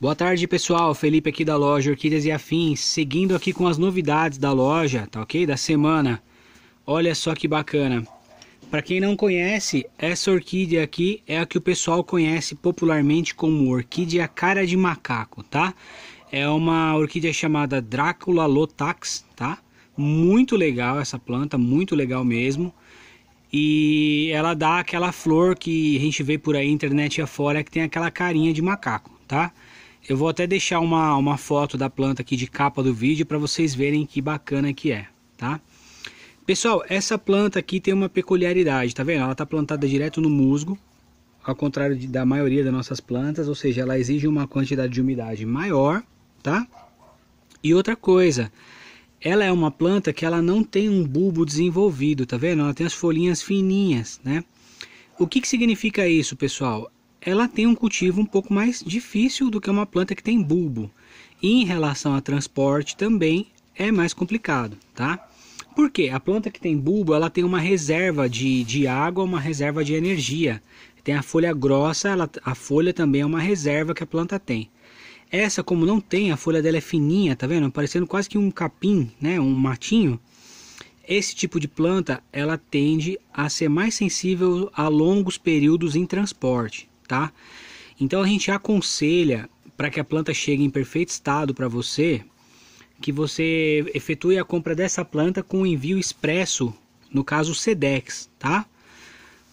Boa tarde, pessoal. Felipe aqui da loja Orquídeas e Afins, seguindo aqui com as novidades da loja, tá OK? Da semana. Olha só que bacana. Para quem não conhece, essa orquídea aqui é a que o pessoal conhece popularmente como orquídea cara de macaco, tá? É uma orquídea chamada Drácula lotax, tá? Muito legal essa planta, muito legal mesmo e ela dá aquela flor que a gente vê por aí internet afora que tem aquela carinha de macaco, tá? Eu vou até deixar uma, uma foto da planta aqui de capa do vídeo para vocês verem que bacana que é, tá? Pessoal, essa planta aqui tem uma peculiaridade, tá vendo? Ela tá plantada direto no musgo, ao contrário de, da maioria das nossas plantas, ou seja, ela exige uma quantidade de umidade maior, tá? E outra coisa, ela é uma planta que ela não tem um bulbo desenvolvido, tá vendo? Ela tem as folhinhas fininhas, né? O que, que significa isso, pessoal? ela tem um cultivo um pouco mais difícil do que uma planta que tem bulbo. E em relação a transporte também é mais complicado, tá? Porque a planta que tem bulbo, ela tem uma reserva de, de água, uma reserva de energia. Tem a folha grossa, ela, a folha também é uma reserva que a planta tem. Essa, como não tem, a folha dela é fininha, tá vendo? Parecendo quase que um capim, né? Um matinho. Esse tipo de planta, ela tende a ser mais sensível a longos períodos em transporte tá? Então a gente aconselha para que a planta chegue em perfeito estado para você, que você efetue a compra dessa planta com envio expresso, no caso o Sedex, tá?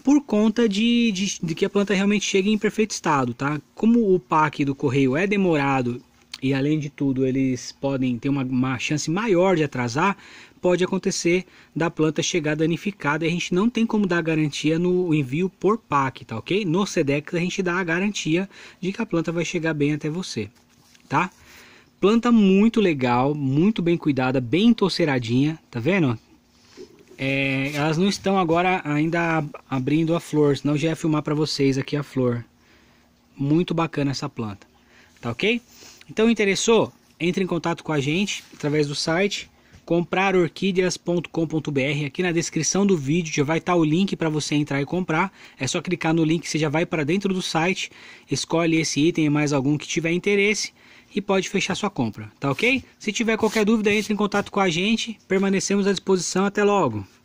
Por conta de, de, de que a planta realmente chegue em perfeito estado, tá? Como o PAC do correio é demorado e além de tudo eles podem ter uma, uma, chance maior de atrasar, pode acontecer da planta chegar danificada e a gente não tem como dar garantia no envio por PAC, tá ok? No SEDEX a gente dá a garantia de que a planta vai chegar bem até você, tá? Planta muito legal, muito bem cuidada, bem torceradinha, tá vendo? É, elas não estão agora ainda abrindo a flor, senão já ia filmar para vocês aqui a flor. Muito bacana essa planta. Tá ok? Então interessou? Entre em contato com a gente através do site comprarorquídeas.com.br. Aqui na descrição do vídeo já vai estar tá o link para você entrar e comprar. É só clicar no link, você já vai para dentro do site, escolhe esse item e mais algum que tiver interesse e pode fechar sua compra, tá ok? Se tiver qualquer dúvida, entre em contato com a gente. Permanecemos à disposição. Até logo!